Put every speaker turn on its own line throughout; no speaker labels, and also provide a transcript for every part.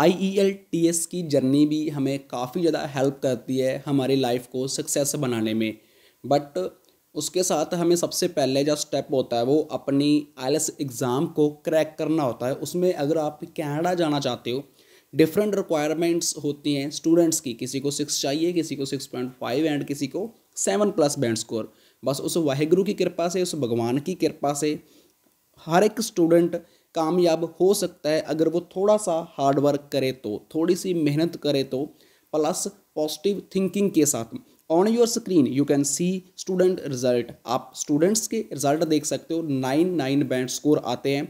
आई ई e की journey भी हमें काफ़ी ज़्यादा हेल्प करती है हमारी लाइफ को सक्सेस बनाने में बट उसके साथ हमें सबसे पहले जो स्टेप होता है वो अपनी आई एग्ज़ाम e को क्रैक करना होता है उसमें अगर आप कैनेडा जाना चाहते हो डिफरेंट रिक्वायरमेंट्स होती हैं स्टूडेंट्स की किसी को सिक्स चाहिए किसी को सिक्स पॉइंट फाइव एंड किसी को सेवन प्लस बैंड स्कोर बस उस वाहिगुरु की कृपा से उस भगवान की कृपा से हर एक स्टूडेंट कामयाब हो सकता है अगर वो थोड़ा सा हार्डवर्क करे तो थोड़ी सी मेहनत करे तो प्लस पॉजिटिव थिंकिंग के साथ on your screen you can see student result आप स्टूडेंट्स के रिजल्ट देख सकते हो नाइन नाइन बैंड स्कोर आते हैं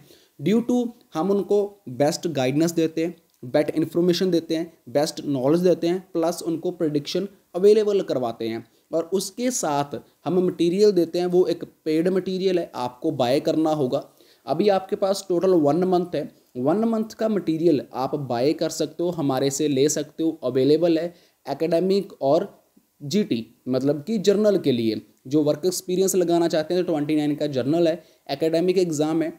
ड्यू टू हम उनको बेस्ट गाइडेंस देते हैं बेस्ट इन्फॉर्मेशन देते हैं बेस्ट नॉलेज देते हैं प्लस उनको प्रडिक्शन अवेलेबल करवाते हैं और उसके साथ हम मटेरियल देते हैं वो एक पेड मटेरियल है आपको बाय करना होगा अभी आपके पास टोटल वन मंथ है वन मंथ का मटेरियल आप बाय कर सकते हो हमारे से ले सकते हो अवेलेबल है एकेडमिक और जीटी मतलब कि जर्नल के लिए जो वर्क एक्सपीरियंस लगाना चाहते हैं तो ट्वेंटी नाइन का जर्नल है एकेडमिक एग्ज़ाम है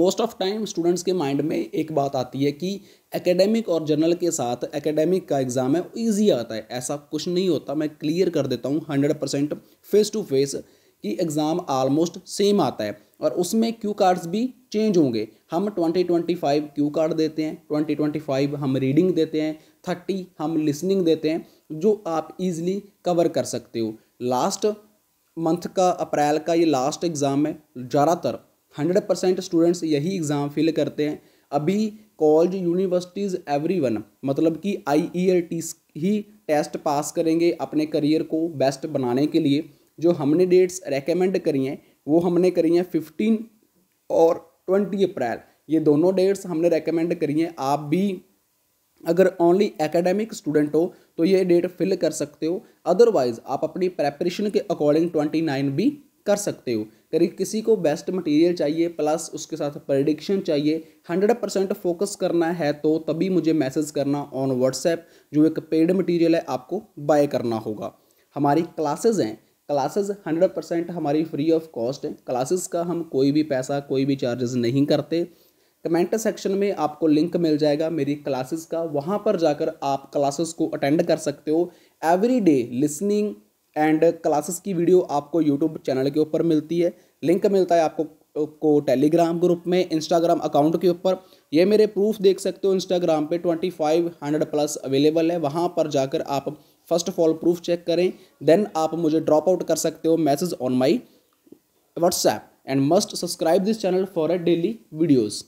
मोस्ट ऑफ टाइम स्टूडेंट्स के माइंड में एक बात आती है कि एकेडमिक और जर्नल के साथ एकेडमिक का एग्ज़ाम है ईजी आता है ऐसा कुछ नहीं होता मैं क्लियर कर देता हूँ hundred percent face to face कि एग्ज़ाम आलमोस्ट सेम आता है और उसमें क्यू कार्ड्स भी चेंज होंगे हम 2025 क्यू कार्ड देते हैं 2025 हम रीडिंग देते हैं 30 हम लिसनिंग देते हैं जो आप इजीली कवर कर सकते हो लास्ट मंथ का अप्रैल का ये लास्ट एग्ज़ाम है ज़्यादातर हंड्रेड परसेंट स्टूडेंट्स यही एग्ज़ाम फिल करते हैं अभी कॉलेज यूनिवर्सिटीज़ वन मतलब कि आई e ही टेस्ट पास करेंगे अपने करियर को बेस्ट बनाने के लिए जो हमने डेट्स रेकमेंड करी हैं वो हमने करी हैं फिफ्टीन और ट्वेंटी अप्रैल ये दोनों डेट्स हमने रेकमेंड करी हैं आप भी अगर ओनली एकेडमिक स्टूडेंट हो तो ये डेट फिल कर सकते हो अदरवाइज आप अपनी प्रेपरेशन के अकॉर्डिंग ट्वेंटी नाइन भी कर सकते हो करीब किसी को बेस्ट मटेरियल चाहिए प्लस उसके साथ प्रडिक्शन चाहिए हंड्रेड परसेंट फोकस करना है तो तभी मुझे मैसेज करना ऑन व्हाट्सएप जो एक पेड मटेरियल है आपको बाय करना होगा हमारी क्लासेज हैं क्लासेस हंड्रेड परसेंट हमारी फ्री ऑफ कॉस्ट है क्लासेस का हम कोई भी पैसा कोई भी चार्जेस नहीं करते कमेंट सेक्शन में आपको लिंक मिल जाएगा मेरी क्लासेस का वहाँ पर जाकर आप क्लासेस को अटेंड कर सकते हो every day listening and classes की वीडियो आपको यूट्यूब चैनल के ऊपर मिलती है लिंक मिलता है आपको को टेलीग्राम ग्रुप में इंस्टाग्राम अकाउंट के ऊपर ये मेरे प्रूफ देख सकते हो इंस्टाग्राम पे twenty five hundred plus available है वहाँ पर जाकर आप first of all proof check करें देन आप मुझे ड्रॉप आउट कर सकते हो message on my WhatsApp and must subscribe this channel for a daily videos